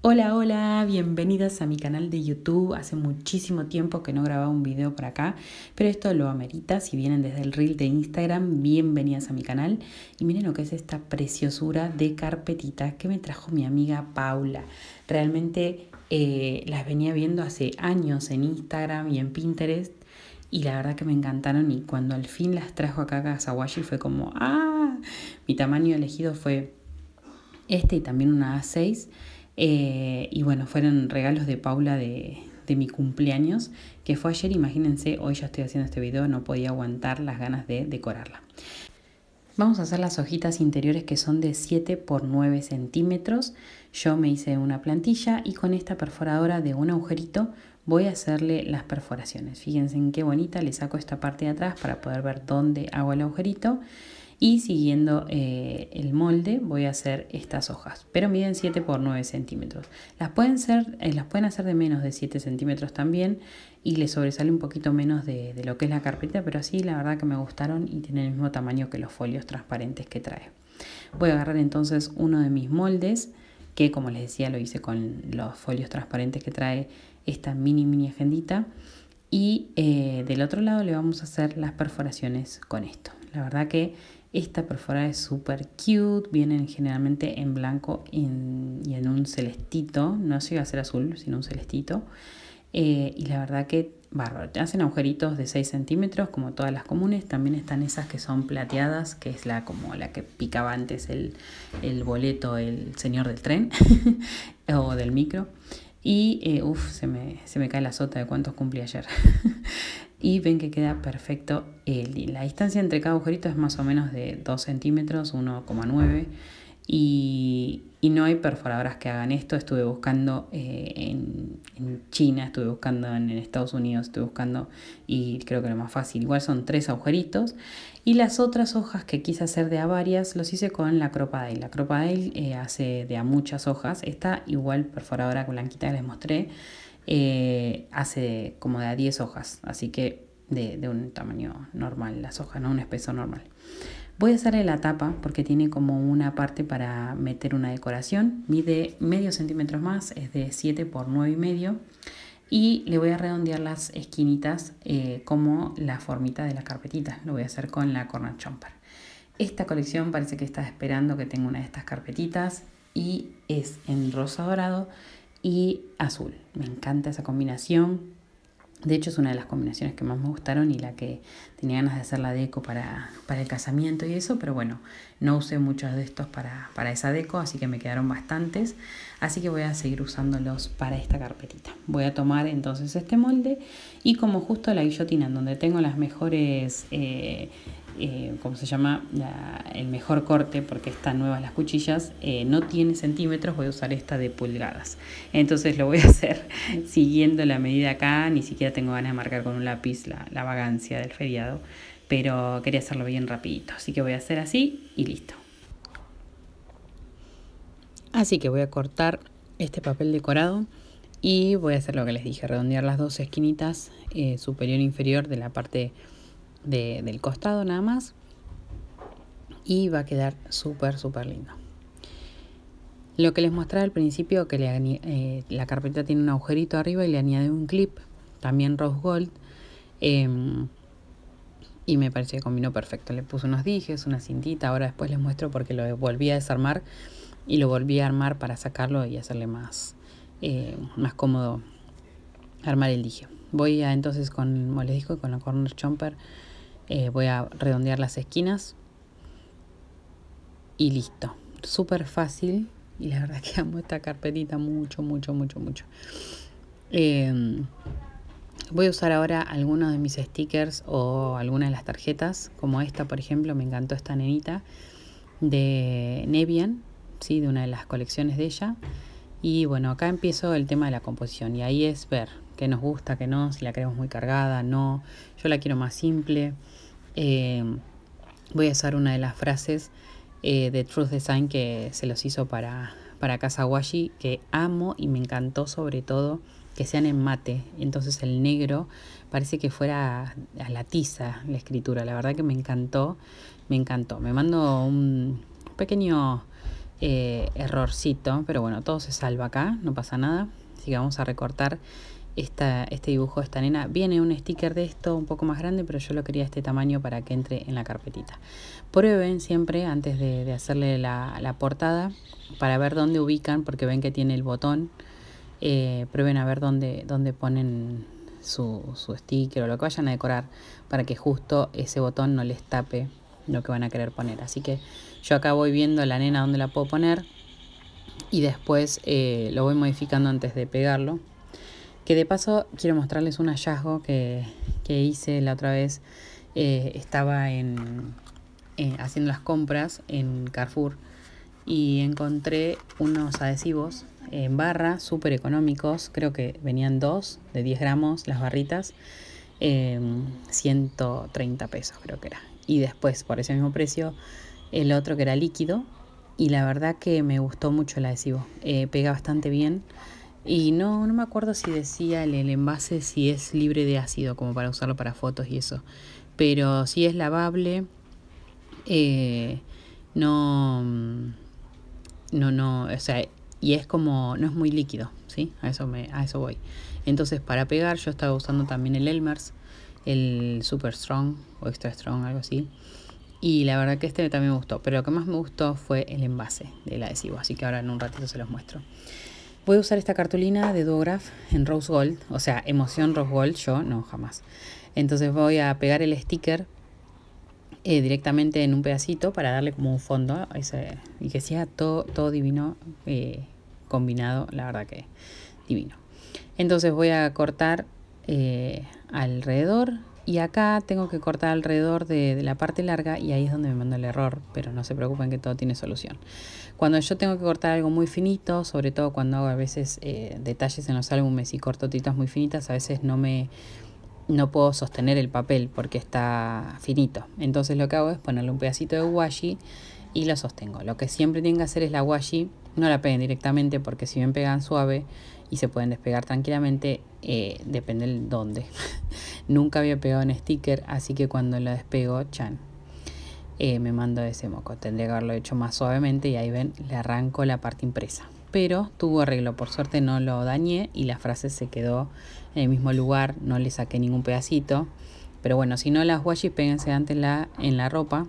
Hola, hola, bienvenidas a mi canal de YouTube. Hace muchísimo tiempo que no grababa un video por acá, pero esto lo amerita. Si vienen desde el reel de Instagram, bienvenidas a mi canal. Y miren lo que es esta preciosura de carpetitas que me trajo mi amiga Paula. Realmente eh, las venía viendo hace años en Instagram y en Pinterest y la verdad que me encantaron y cuando al fin las trajo acá a Kazawashi fue como, ah, mi tamaño elegido fue este y también una A6 eh, y bueno, fueron regalos de Paula de, mi cumpleaños, que fue ayer, imagínense, hoy ya estoy haciendo este video, no podía aguantar las ganas de decorarla. Vamos a hacer las hojitas interiores que son de 7 por 9 centímetros. Yo me hice una plantilla y con esta perforadora de un agujerito voy a hacerle las perforaciones. Fíjense en qué bonita, le saco esta parte de atrás para poder ver dónde hago el agujerito y siguiendo eh, el molde voy a hacer estas hojas pero miden 7 por 9 centímetros las pueden ser eh, las pueden hacer de menos de 7 centímetros también y le sobresale un poquito menos de, lo que es la carpeta pero así la verdad que me gustaron y tienen el mismo tamaño que los folios transparentes que trae voy a agarrar entonces uno de mis moldes que como les decía lo hice con los folios transparentes que trae esta mini mini agendita y eh, del otro lado le vamos a hacer las perforaciones con esto la verdad que esta perforada es súper cute, vienen generalmente en blanco y en, un celestito, no si va a ser azul, sino un celestito. Eh, y la verdad que bárbaro, hacen agujeritos de 6 centímetros como todas las comunes, también están esas que son plateadas, que es la como la que picaba antes el, boleto el señor del tren o del micro. Y, eh, uff, se me, se me cae la sota de cuántos cumplí ayer. y ven que queda perfecto el La distancia entre cada agujerito es más o menos de 2 centímetros, 1,9 y, y, no hay perforadoras que hagan esto. Estuve buscando eh, en, en, China, estuve buscando en, Estados Unidos, estuve buscando y creo que lo más fácil. Igual son tres agujeritos. Y las otras hojas que quise hacer de a varias los hice con la Crocodile. La de eh, hace de a muchas hojas. Esta igual perforadora blanquita que les mostré eh, hace como de a 10 hojas, así que de, un tamaño normal, las hojas, no un espeso normal. Voy a hacerle la tapa porque tiene como una parte para meter una decoración. Mide medio centímetro más, es de 7 por 9 y medio. Y le voy a redondear las esquinitas eh, como la formita de la carpetita. Lo voy a hacer con la corner chomper. Esta colección parece que está esperando que tenga una de estas carpetitas y es en rosa dorado y azul. Me encanta esa combinación. De hecho es una de las combinaciones que más me gustaron y la que tenía ganas de hacer la deco para, para el casamiento y eso, pero bueno, no usé muchos de estos para, esa deco, así que me quedaron bastantes. Así que voy a seguir usándolos para esta carpetita. Voy a tomar entonces este molde y como justo la guillotina, en donde tengo las mejores... Eh, eh, ¿cómo se llama? el mejor corte, porque están nuevas las cuchillas, eh, no tiene centímetros, voy a usar esta de pulgadas. Entonces lo voy a hacer siguiendo la medida acá, ni siquiera tengo ganas de marcar con un lápiz la, la vagancia del feriado pero quería hacerlo bien rapidito, así que voy a hacer así y listo. Así que voy a cortar este papel decorado y voy a hacer lo que les dije, redondear las dos esquinitas eh, superior e inferior de la parte del costado nada más y va a quedar súper súper lindo. Lo que les mostré al principio que eh, la carpeta tiene un agujerito arriba y le añade un clip, también rose gold. Em, y me parece que combinó perfecto. Le puse unos dijes, una cintita, ahora después les muestro porque lo volví a desarmar y lo volví a armar para sacarlo y hacerle más, eh, más cómodo armar el dije. Voy a entonces con, como les y con la corner chomper, eh, voy a redondear las esquinas y listo. Súper fácil y la verdad que amo esta carpetita mucho, mucho, mucho, mucho. Em, Voy a usar ahora algunos de mis stickers o algunas de las tarjetas, como esta por ejemplo, me encantó esta nenita de Nebian, ¿sí? de una de las colecciones de ella. Y bueno, acá empiezo el tema de la composición y ahí es ver qué nos gusta, qué no, si la queremos muy cargada, no. Yo la quiero más simple. Eh, voy a usar una de las frases eh, de Truth Design que se los hizo para, para Washi. que amo y me encantó sobre todo que sean en mate. Entonces el negro parece que fuera a la tiza la escritura. La verdad que me encantó, me encantó. Me mando un pequeño eh, errorcito, pero bueno, todo se salva acá, no pasa nada. Así que vamos a recortar esta, este dibujo de esta nena. Viene un sticker de esto un poco más grande, pero yo lo quería este tamaño para que entre en la carpetita. Prueben siempre antes de, hacerle la, la portada para ver dónde ubican, porque ven que tiene el botón eh, prueben a ver dónde, dónde ponen su, sticker o lo que vayan a decorar para que justo ese botón no les tape lo que van a querer poner. Así que yo acá voy viendo la nena dónde la puedo poner y después eh, lo voy modificando antes de pegarlo. Que de paso quiero mostrarles un hallazgo que, hice la otra vez. Eh, estaba en, haciendo las compras en Carrefour y encontré unos adhesivos en barra, súper económicos, creo que venían dos de 10 gramos las barritas, 130 em, pesos creo que era. Y después, por ese mismo precio, el otro que era líquido, y la verdad que me gustó mucho el adhesivo, eh, pega bastante bien. Y no, no me acuerdo si decía el, el envase si es libre de ácido, como para usarlo para fotos y eso. Pero si es lavable, eh, no, mm, no, no, o sea, y es como, no es muy líquido, ¿sí? A eso, me, a eso voy. Entonces para pegar yo estaba usando también el Elmers, el Super Strong o Extra Strong, algo así. Y la verdad que este también me gustó, pero lo que más me gustó fue el envase del adhesivo, así que ahora en un ratito se los muestro. Voy a usar esta cartulina de Duograph en Rose Gold, o sea, emoción Rose Gold, yo no, jamás. Entonces voy a pegar el sticker eh, directamente en un pedacito para darle como un fondo ese, y que sea todo, todo divino eh, combinado, la verdad que divino. Entonces voy a cortar eh, alrededor y acá tengo que cortar alrededor de, la parte larga y ahí es donde me mando el error, pero no se preocupen que todo tiene solución. Cuando yo tengo que cortar algo muy finito, sobre todo cuando hago a veces detalles en los álbumes y corto muy finitas, a veces no me no puedo sostener el papel porque está finito. Entonces lo que hago es ponerle un pedacito de washi y lo sostengo. Lo que siempre tienen que hacer es la washi, no la peguen directamente porque si bien pegan suave y se pueden despegar tranquilamente, eh, depende de dónde. Nunca había pegado un sticker, así que cuando lo despego, chan, eh, me mando ese moco. Tendría que haberlo hecho más suavemente y ahí ven, le arranco la parte impresa pero tuvo arreglo. Por suerte no lo dañé y la frase se quedó en el mismo lugar, no le saqué ningún pedacito. Pero bueno, si no las washi péguense antes la, en la ropa,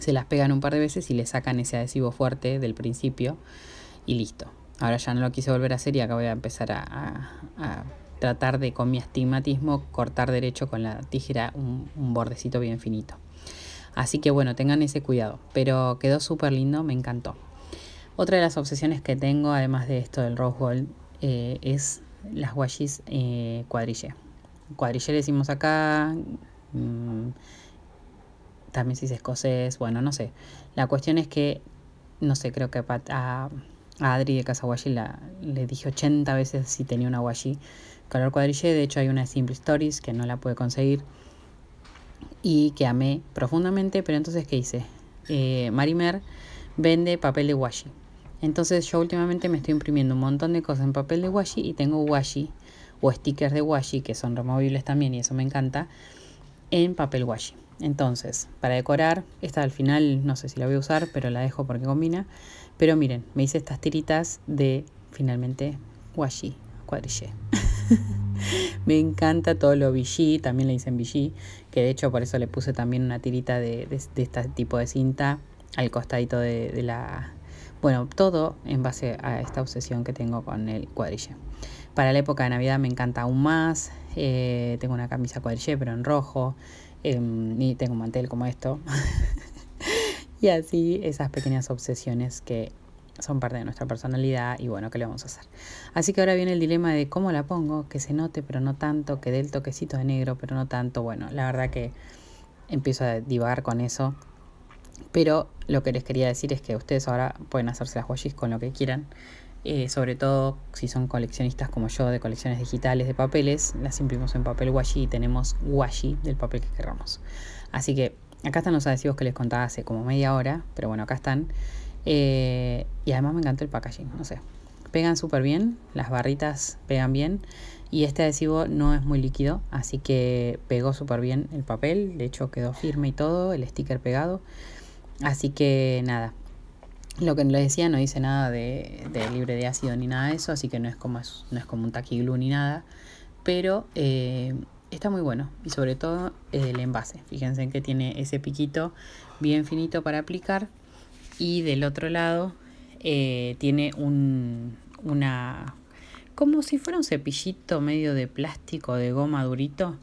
se las pegan un par de veces y le sacan ese adhesivo fuerte del principio y listo. Ahora ya no lo quise volver a hacer y acá voy a empezar a, tratar de con mi astigmatismo cortar derecho con la tijera un, un bordecito bien finito. Así que bueno, tengan ese cuidado. Pero quedó súper lindo, me encantó. Otra de las obsesiones que tengo, además de esto del rose gold, eh, es las washis eh, cuadrille. Cuadrille decimos acá, mm, también si es escocés, bueno, no sé. La cuestión es que, no sé, creo que a, Adri de Casa la, le dije 80 veces si tenía una washi color cuadrille. De hecho, hay una de Simple Stories que no la pude conseguir y que amé profundamente. Pero entonces, ¿qué hice? Eh, Marimer vende papel de washi. Entonces yo últimamente me estoy imprimiendo un montón de cosas en papel de washi y tengo washi o stickers de washi que son removibles también y eso me encanta en papel washi. Entonces, para decorar, esta al final no sé si la voy a usar, pero la dejo porque combina. Pero miren, me hice estas tiritas de finalmente washi, cuadrille. me encanta todo lo BG, también le en BG, que de hecho por eso le puse también una tirita de, este tipo de cinta al costadito de la, bueno, todo en base a esta obsesión que tengo con el cuadrille. Para la época de Navidad me encanta aún más. Eh, tengo una camisa cuadrille, pero en rojo. y em, tengo un mantel como esto. y así esas pequeñas obsesiones que son parte de nuestra personalidad y bueno, ¿qué le vamos a hacer? Así que ahora viene el dilema de cómo la pongo, que se note pero no tanto, que dé el toquecito de negro pero no tanto. Bueno, la verdad que empiezo a divagar con eso pero lo que les quería decir es que ustedes ahora pueden hacerse las washis con lo que quieran. Eh, sobre todo si son coleccionistas como yo de colecciones digitales de papeles, las imprimimos en papel washi y tenemos washi del papel que queramos. Así que acá están los adhesivos que les contaba hace como media hora, pero bueno, acá están. Eh, y además me encantó el packaging, no sé. Pegan súper bien, las barritas pegan bien y este adhesivo no es muy líquido, así que pegó súper bien el papel, de hecho quedó firme y todo, el sticker pegado. Así que nada, lo que les decía, no dice nada de, libre de ácido ni nada de eso, así que no es como, no es como un taquiglú ni nada, pero eh, está muy bueno y sobre todo eh, el envase. Fíjense que tiene ese piquito bien finito para aplicar y del otro lado eh, tiene un, una... como si fuera un cepillito medio de plástico de goma durito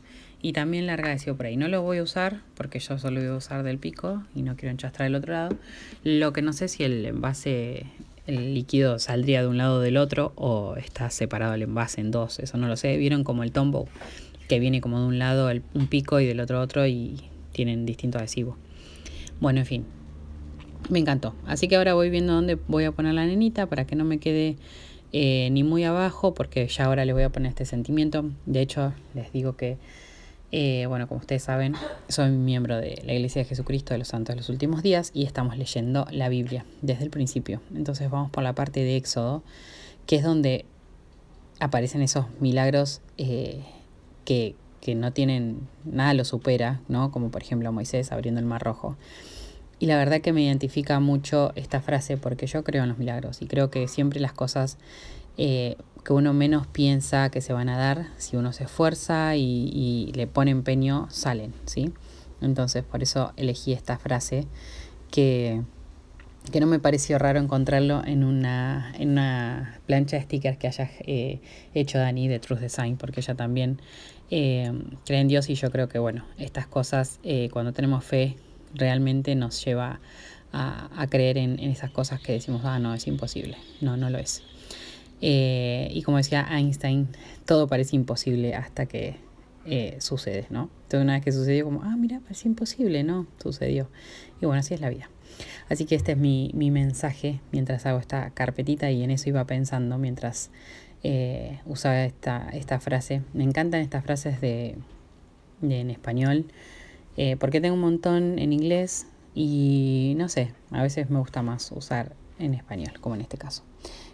y también larga de por ahí, no lo voy a usar porque yo solo voy a usar del pico y no quiero enchastrar el otro lado. Lo que no sé si el envase, el líquido saldría de un lado o del otro o está separado el envase en dos, eso no lo sé. ¿Vieron como el Tombow? Que viene como de un lado un pico y del otro otro y tienen distintos adhesivos. Bueno, en fin, me encantó. Así que ahora voy viendo dónde voy a poner la nenita para que no me quede eh, ni muy abajo, porque ya ahora le voy a poner este sentimiento. De hecho, les digo que eh, bueno, como ustedes saben, soy miembro de la Iglesia de Jesucristo de los Santos de los Últimos Días y estamos leyendo la Biblia desde el principio. Entonces vamos por la parte de Éxodo, que es donde aparecen esos milagros eh, que, que, no tienen, nada lo supera, ¿no? Como por ejemplo Moisés abriendo el Mar Rojo. Y la verdad que me identifica mucho esta frase porque yo creo en los milagros y creo que siempre las cosas eh, que uno menos piensa que se van a dar, si uno se esfuerza y, le pone empeño, salen, ¿sí? Entonces por eso elegí esta frase que, que no me pareció raro encontrarlo en una, en una plancha de stickers que haya eh, hecho Dani de Truth Design, porque ella también eh, cree en Dios y yo creo que, bueno, estas cosas, eh, cuando tenemos fe, realmente nos lleva a, creer en, en esas cosas que decimos, ah, no, es imposible, no, no lo es. Eh, y como decía Einstein, todo parece imposible hasta que eh, sucede, ¿no? Entonces una vez que sucedió, como, ah, mira, parece imposible, ¿no? Sucedió. Y bueno, así es la vida. Así que este es mi, mensaje mientras hago esta carpetita y en eso iba pensando mientras eh, usaba esta, esta frase. Me encantan estas frases de, en español, eh, porque tengo un montón en inglés y no sé, a veces me gusta más usar en español, como en este caso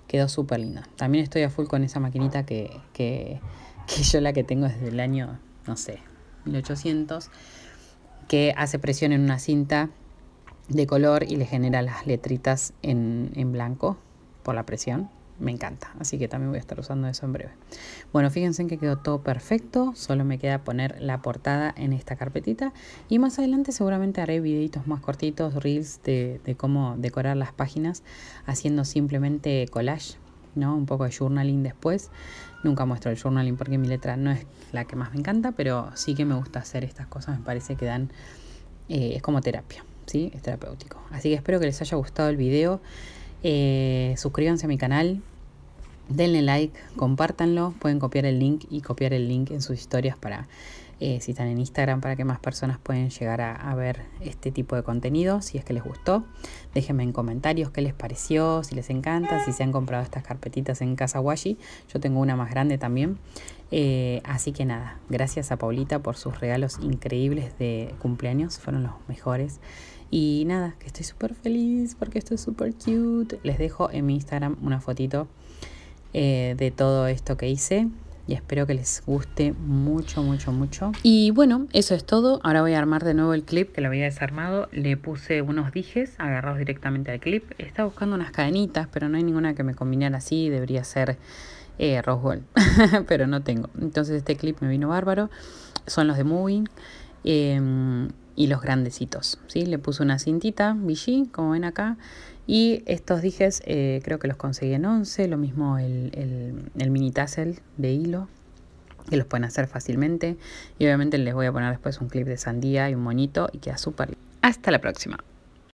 quedó súper linda. También estoy a full con esa maquinita que, que, yo la que tengo desde el año, no sé, 1800, que hace presión en una cinta de color y le genera las letritas en, en blanco por la presión me encanta, así que también voy a estar usando eso en breve. Bueno, fíjense en que quedó todo perfecto, solo me queda poner la portada en esta carpetita y más adelante seguramente haré videitos más cortitos, reels de, cómo decorar las páginas haciendo simplemente collage, ¿no? un poco de journaling después. Nunca muestro el journaling porque mi letra no es la que más me encanta, pero sí que me gusta hacer estas cosas, me parece que dan, eh, es como terapia, ¿sí? es terapéutico. Así que espero que les haya gustado el video. Eh, suscríbanse a mi canal, denle like, compártanlo, pueden copiar el link y copiar el link en sus historias para eh, si están en Instagram para que más personas puedan llegar a, ver este tipo de contenido, si es que les gustó. Déjenme en comentarios qué les pareció, si les encanta, si se han comprado estas carpetitas en Casa Washi. Yo tengo una más grande también. Eh, así que nada, gracias a Paulita por sus regalos increíbles de cumpleaños, fueron los mejores. Y nada, que estoy súper feliz porque esto es súper cute. Les dejo en mi Instagram una fotito eh, de todo esto que hice y espero que les guste mucho, mucho, mucho. Y bueno, eso es todo. Ahora voy a armar de nuevo el clip que lo había desarmado. Le puse unos dijes agarrados directamente al clip. Estaba buscando unas cadenitas, pero no hay ninguna que me combinara así. Debería ser eh, rose pero no tengo. Entonces este clip me vino bárbaro. Son los de Moving. Eh, y los grandecitos, ¿sí? Le puse una cintita, BG, como ven acá, y estos dijes eh, creo que los conseguí en 11, lo mismo el, mini tassel de hilo, que los pueden hacer fácilmente. Y obviamente les voy a poner después un clip de sandía y un monito y queda súper. Hasta la próxima.